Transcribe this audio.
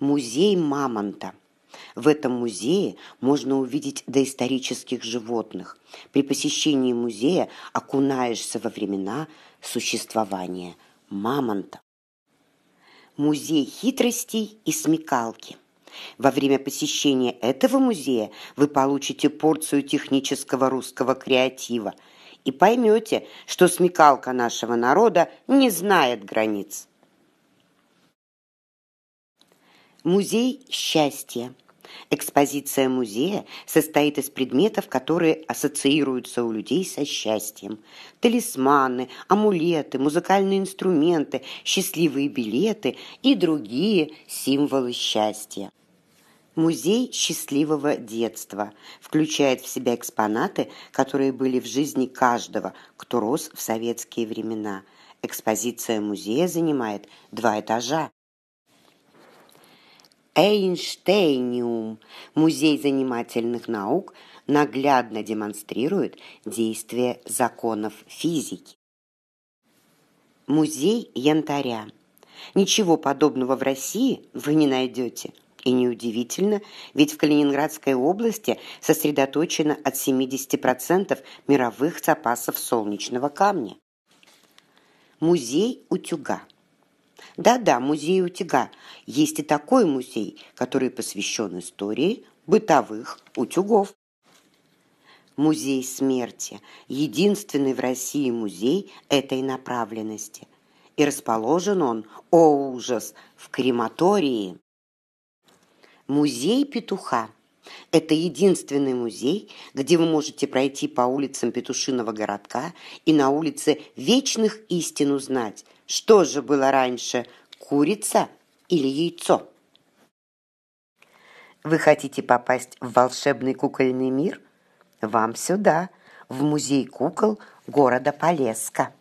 Музей мамонта. В этом музее можно увидеть доисторических животных. При посещении музея окунаешься во времена существования мамонта. Музей хитростей и смекалки. Во время посещения этого музея вы получите порцию технического русского креатива и поймете, что смекалка нашего народа не знает границ. Музей счастья. Экспозиция музея состоит из предметов, которые ассоциируются у людей со счастьем. Талисманы, амулеты, музыкальные инструменты, счастливые билеты и другие символы счастья. Музей счастливого детства включает в себя экспонаты, которые были в жизни каждого, кто рос в советские времена. Экспозиция музея занимает два этажа. Эйнштейниум, музей занимательных наук, наглядно демонстрирует действие законов физики. Музей янтаря. Ничего подобного в России вы не найдете. И неудивительно, ведь в Калининградской области сосредоточено от 70% мировых запасов солнечного камня. Музей утюга. Да-да, музей утюга. Есть и такой музей, который посвящен истории бытовых утюгов. Музей смерти – единственный в России музей этой направленности. И расположен он, о ужас, в крематории. Музей петуха. Это единственный музей, где вы можете пройти по улицам Петушиного городка и на улице Вечных истин узнать – что же было раньше, курица или яйцо? Вы хотите попасть в волшебный кукольный мир? Вам сюда, в музей кукол города Полеска.